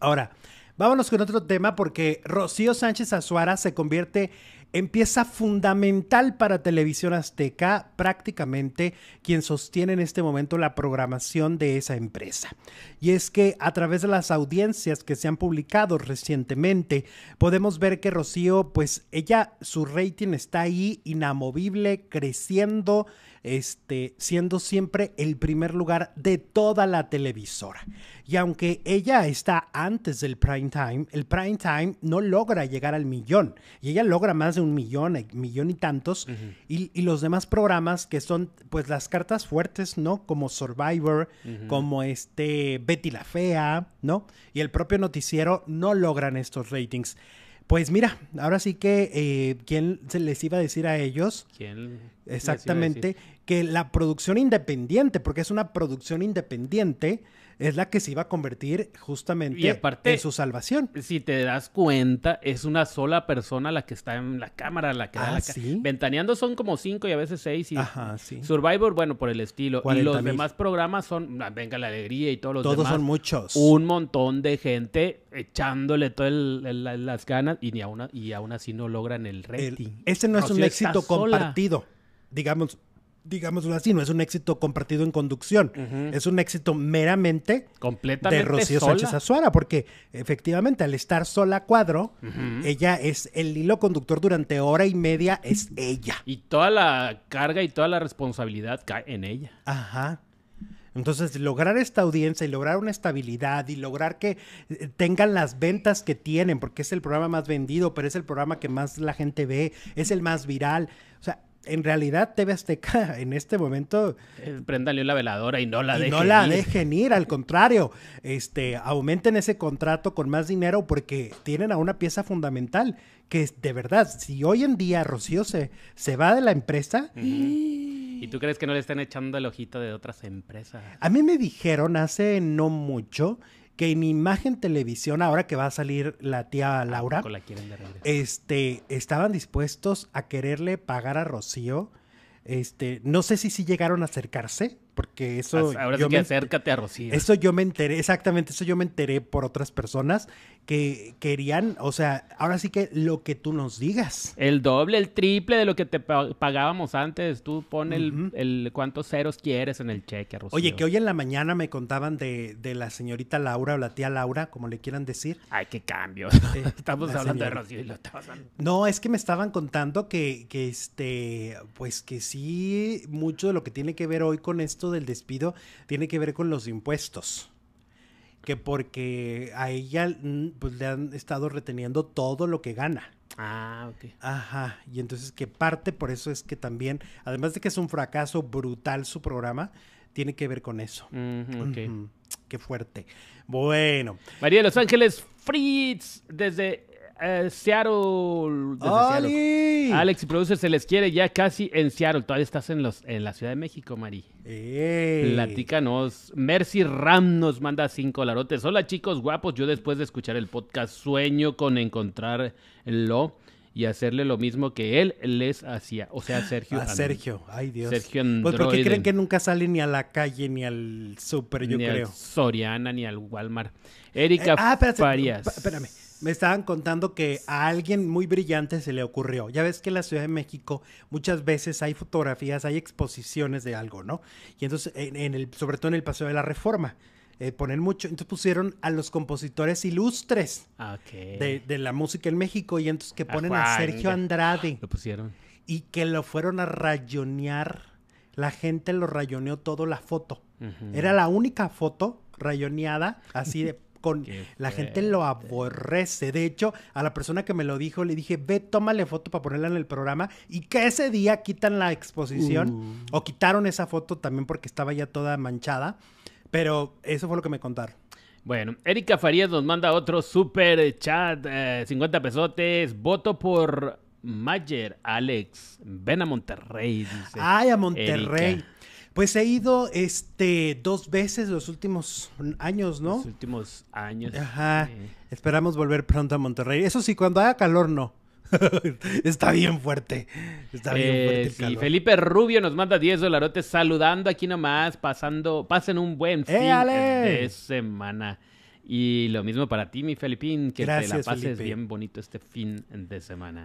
Ahora, vámonos con otro tema porque Rocío Sánchez Azuara se convierte empieza fundamental para Televisión Azteca, prácticamente quien sostiene en este momento la programación de esa empresa. Y es que a través de las audiencias que se han publicado recientemente, podemos ver que Rocío, pues ella, su rating está ahí inamovible, creciendo, este, siendo siempre el primer lugar de toda la televisora. Y aunque ella está antes del prime time, el prime time no logra llegar al millón y ella logra más un millón, eh, millón y tantos, y, los demás programas que son pues las cartas fuertes, ¿no? Como Survivor, como este Betty la Fea, ¿no? Y el propio noticiero no logran estos ratings. Pues mira, ahora sí que, eh, ¿quién se les iba a decir a ellos? ¿Quién? Exactamente que la producción independiente, porque es una producción independiente, es la que se iba a convertir justamente en su salvación. Si te das cuenta, es una sola persona la que está en la cámara, la que da ah, la ¿sí? Ventaneando son como cinco y a veces seis. Y Ajá, sí. Survivor, bueno, por el estilo. y los demás programas son ah, Venga la Alegría y todos los demás. Todos son muchos. Un montón de gente echándole todas las ganas y, ni aún, y aún así no logran el rating. ese no es un éxito compartido. Digamos, digámoslo así, no es un éxito compartido en conducción, es un éxito meramente de Rocío Sánchez Azuara, porque efectivamente al estar sola cuadro, ella es el hilo conductor durante hora y media, es ella. Y toda la carga y toda la responsabilidad cae en ella. Ajá. Entonces, lograr esta audiencia y lograr una estabilidad y lograr que eh, tengan las ventas que tienen, porque es el programa más vendido, pero es el programa que más la gente ve, es el más viral. O sea, en realidad TV Azteca en este momento... Eh, Prendanle la veladora y no la dejen ir. no la dejen ir, al contrario, este, aumenten ese contrato con más dinero porque tienen a una pieza fundamental que de verdad, si hoy en día Rocío se, se va de la empresa... ¿Y tú crees que no le están echando el ojito de otras empresas? A mí me dijeron hace no mucho que en imagen televisión, ahora que va a salir la tía Laura, este, estaban dispuestos a quererle pagar a Rocío. Este, no sé si sí llegaron a acercarse, porque eso. Ahora yo sí acércate a Rocío. Eso yo me enteré, exactamente, eso yo me enteré por otras personas que querían, o sea, ahora sí que lo que tú nos digas. El doble, el triple de lo que te pagábamos antes. Tú pon el, cuántos ceros quieres en el cheque, Rocío. Oye, que hoy en la mañana me contaban de, de, la señorita Laura o la tía Laura, como le quieran decir. Ay, qué cambio. Eh, estamos hablando de Rocío y lo estamos hablando. No, es que me estaban contando que, que este, pues que sí, mucho de lo que tiene que ver hoy con esto del despido tiene que ver con los impuestos que porque a ella mm, pues, le han estado reteniendo todo lo que gana. Ah, ok. Ajá, y entonces que parte por eso es que también, además de que es un fracaso brutal su programa, tiene que ver con eso. Qué fuerte. Bueno. María de Los Ángeles Fritz desde eh, Seattle. Desde Seattle. Alex y Producer se les quiere ya casi en Seattle. Todavía estás en, los, en la Ciudad de México, Mari. Platícanos. Mercy Ram nos manda cinco larotes. Hola, chicos guapos. Yo después de escuchar el podcast sueño con encontrarlo y hacerle lo mismo que él les hacía. O sea, Sergio. A Sergio, ay Dios. Sergio Pues porque creen que nunca sale ni a la calle, ni al súper, yo creo. Soriana, ni al Walmart. Erika eh, ah, Espérame. Me estaban contando que a alguien muy brillante se le ocurrió. Ya ves que en la Ciudad de México muchas veces hay fotografías, hay exposiciones de algo, ¿no? Y entonces, en, el, sobre todo en el Paseo de la Reforma, eh, ponen mucho. Entonces pusieron a los compositores ilustres ah, de, la música en México y entonces que ponen a, Sergio Andrade. Lo pusieron. Y que lo fueron a rayonear. La gente lo rayoneó todo la foto. Era la única foto rayoneada, así de con la gente lo aborrece. De hecho, a la persona que me lo dijo le dije, ve, tómale foto para ponerla en el programa y que ese día quitan la exposición uh. o quitaron esa foto también porque estaba ya toda manchada. Pero eso fue lo que me contaron. Bueno, Erika Farías nos manda otro super chat, 50 eh, pesotes, voto por Mayer, Alex, ven a Monterrey. Dice Ay, a Monterrey. Pues he ido este dos veces los últimos años, ¿no? Los últimos años. Ajá. Esperamos volver pronto a Monterrey. Eso sí, cuando haga calor no. Está bien fuerte. Está bien eh, fuerte. El sí. Felipe Rubio nos manda 10 dolarotes saludando aquí nomás, pasando, pasen un buen fin de semana. Y lo mismo para ti, mi Felipín, que te la pases bien bonito este fin de semana.